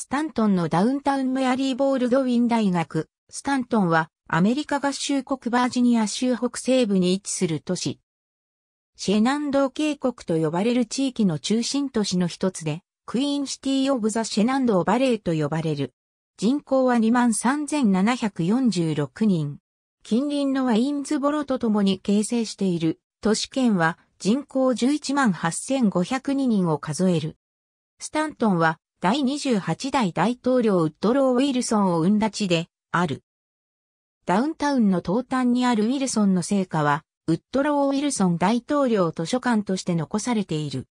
スタントンのダウンタウンメアリーボールドウィン大学。スタントンはアメリカ合衆国バージニア州北西部に位置する都市。シェナンドー渓谷と呼ばれる地域の中心都市の一つで、クイーンシティ・オブ・ザ・シェナンドー・バレーと呼ばれる。人口は23,746人。近隣のワインズボロと共に形成している都市圏は人口11万8502人を数える。スタントンは第28代大統領ウッドロー・ウィルソンを生んだ地である。ダウンタウンの東端にあるウィルソンの成果は、ウッドロー・ウィルソン大統領図書館として残されている。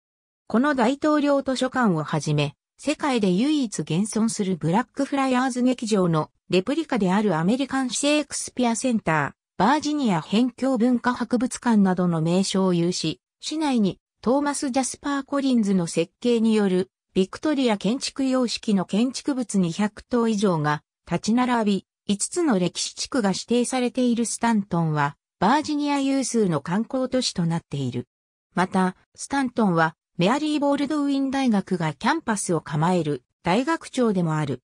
この大統領図書館をはじめ、世界で唯一現存するブラックフライヤーズ劇場のレプリカであるアメリカンシェイクスピアセンター、バージニア辺境文化博物館などの名称を有し、市内にトーマス・ジャスパー・コリンズの設計によるビクトリア建築様式の建築物200棟以上が立ち並び、5つの歴史地区が指定されているスタントンは、バージニア有数の観光都市となっている。また、スタントンは、メアリー・ボールドウィン大学がキャンパスを構える大学長でもある。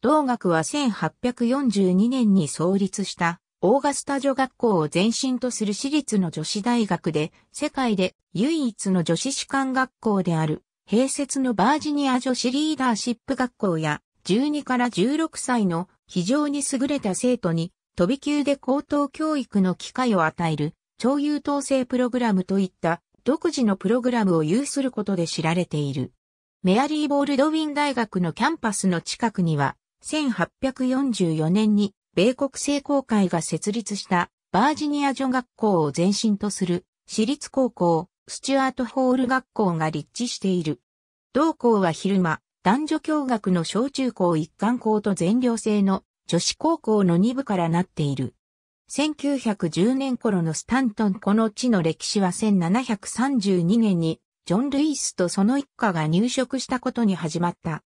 同学は1842年に創立したオーガスタ女学校を前身とする私立の女子大学で世界で唯一の女子士官学校である。併設のバージニア女子リーダーシップ学校や12から16歳の非常に優れた生徒に飛び級で高等教育の機会を与える超優等生プログラムといった独自のプログラムを有することで知られている。メアリー・ボールドウィン大学のキャンパスの近くには1844年に米国聖公会が設立したバージニア女学校を前身とする私立高校スチュアートホール学校が立地している。同校は昼間、男女共学の小中高一貫校と全寮制の女子高校の2部からなっている。1910年頃のスタントンこの地の歴史は1732年にジョン・ルイスとその一家が入植したことに始まった。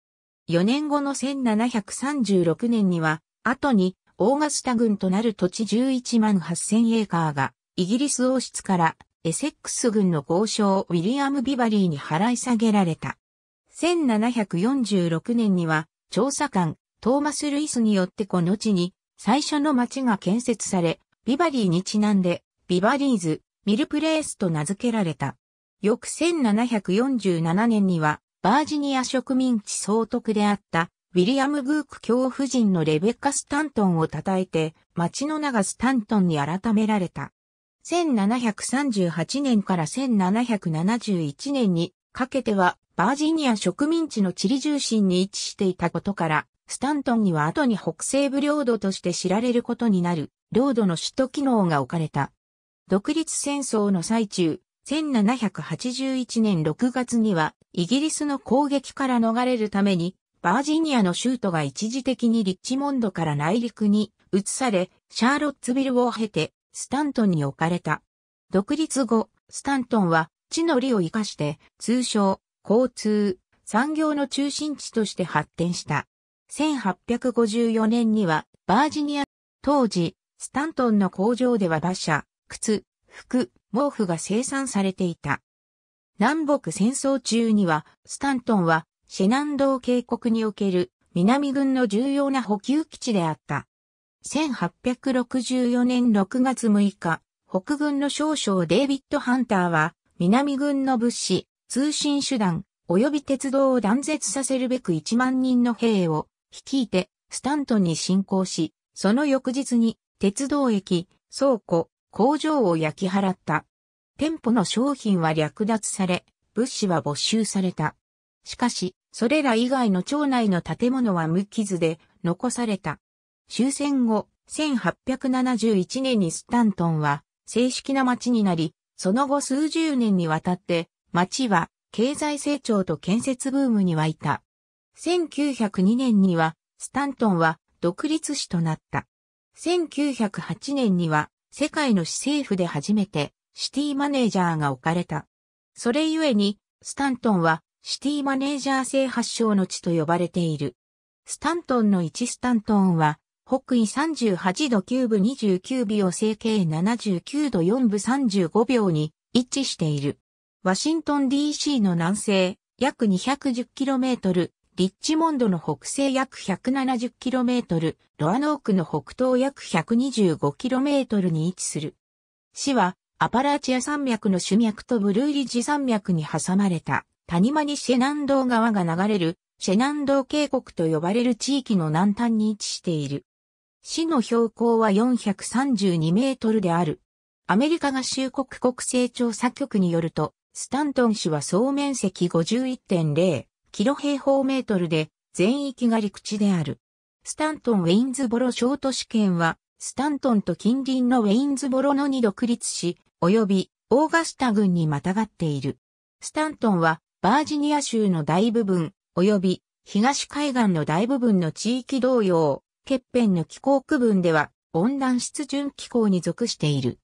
4年後の1736年には、後にオーガスタ軍となる土地11万8000エーカーがイギリス王室からエセックス軍の豪商ウィリアム・ビバリーに払い下げられた。1746年には、調査官、トーマス・ルイスによってこの地に、最初の町が建設され、ビバリーにちなんで、ビバリーズ、ミルプレースと名付けられた。翌1747年には、バージニア植民地総督であった、ウィリアム・グーク教夫人のレベッカ・スタントンを称えて、町の名がスタントンに改められた。1738年から1771年にかけてはバージニア植民地の地理重心に位置していたことから、スタントンには後に北西部領土として知られることになる、領土の首都機能が置かれた。独立戦争の最中、1781年6月には、イギリスの攻撃から逃れるために、バージニアの州都が一時的にリッチモンドから内陸に移され、シャーロッツビルを経て、スタントンに置かれた。独立後、スタントンは地の利を生かして、通称、交通、産業の中心地として発展した。1854年にはバージニア、当時、スタントンの工場では馬車、靴、服、毛布が生産されていた。南北戦争中には、スタントンはシェナンドー渓谷における南軍の重要な補給基地であった。1864年6月6日、北軍の少将デイビッド・ハンターは、南軍の物資、通信手段、及び鉄道を断絶させるべく1万人の兵を率いて、スタントンに侵攻し、その翌日に、鉄道駅、倉庫、工場を焼き払った。店舗の商品は略奪され、物資は没収された。しかし、それら以外の町内の建物は無傷で残された。終戦後、1871年にスタントンは正式な町になり、その後数十年にわたって町は経済成長と建設ブームに沸いた。1902年にはスタントンは独立市となった。1908年には世界の市政府で初めてシティマネージャーが置かれた。それゆえにスタントンはシティマネージャー制発祥の地と呼ばれている。スタントンの1スタントンは北緯38度9分29秒整形79度4分35秒に位置している。ワシントン DC の南西約 210km、リッチモンドの北西約 170km、ロアノークの北東約 125km に位置する。市はアパラチア山脈の主脈とブルーリッジ山脈に挟まれた谷間にシェナンドー川が流れるシェナンドー渓谷と呼ばれる地域の南端に位置している。市の標高は432メートルである。アメリカ合衆国国勢調査局によると、スタントン市は総面積51.0キロ平方メートルで、全域が陸地である。スタントン・ウェインズボロ小都市圏は、スタントンと近隣のウェインズボロのに独立市、及びオーガスタ郡にまたがっている。スタントンは、バージニア州の大部分、及び東海岸の大部分の地域同様、欠片の気候区分では温暖湿潤気候に属している。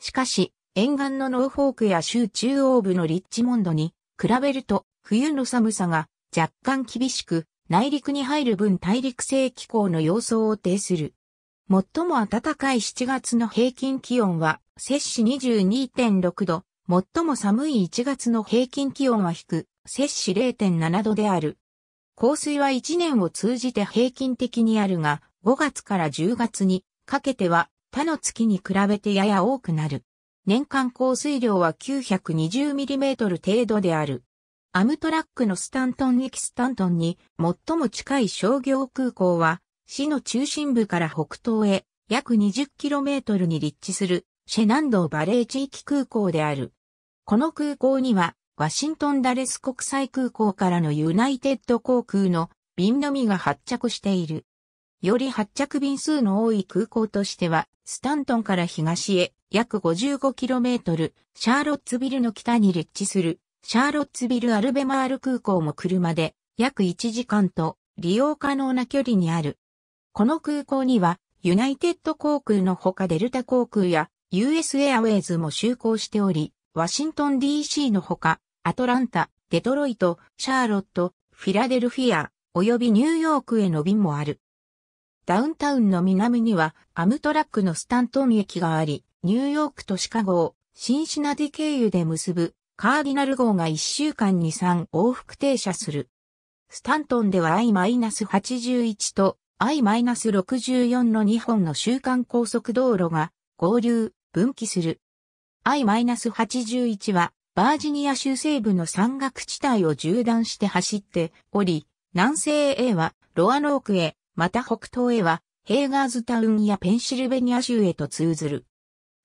しかし、沿岸のノーフォークや州中央部のリッチモンドに比べると冬の寒さが若干厳しく内陸に入る分大陸性気候の様相を呈する。最も暖かい7月の平均気温は摂氏22.6度、最も寒い1月の平均気温は低、く摂氏0.7度である。降水は1年を通じて平均的にあるが、5月から10月にかけては他の月に比べてやや多くなる。年間降水量は 920mm 程度である。アムトラックのスタントン駅スタントンに最も近い商業空港は、市の中心部から北東へ約 20km に立地するシェナンドーバレー地域空港である。この空港にはワシントンダレス国際空港からのユナイテッド航空の便のみが発着している。より発着便数の多い空港としては、スタントンから東へ約 55km、シャーロッツビルの北に立地する、シャーロッツビルアルベマール空港も車で約1時間と利用可能な距離にある。この空港には、ユナイテッド航空のほかデルタ航空や US エアウェイズも就航しており、ワシントン DC のほか、アトランタ、デトロイト、シャーロット、フィラデルフィア、及びニューヨークへの便もある。ダウンタウンの南にはアムトラックのスタントン駅があり、ニューヨークとシカゴをシンシナディ経由で結ぶカーディナル号が1週間に3往復停車する。スタントンでは I-81 と I-64 の2本の週間高速道路が合流、分岐する。I-81 はバージニア州西部の山岳地帯を縦断して走っており、南西へはロアノークへ、また北東へはヘーガーズタウンやペンシルベニア州へと通ずる。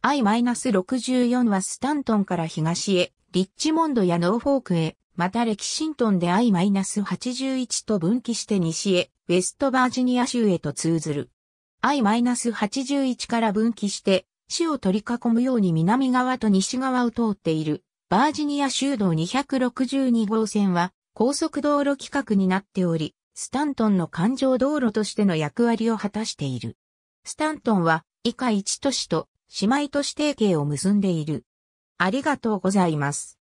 I-64 はスタントンから東へ、リッチモンドやノーフォークへ、またレキシントンで I-81 と分岐して西へ、ウェストバージニア州へと通ずる。I-81 から分岐して、市を取り囲むように南側と西側を通っているバージニア州道262号線は高速道路規格になっており、スタントンの環状道路としての役割を果たしている。スタントンは以下1都市と姉妹都市提携を結んでいる。ありがとうございます。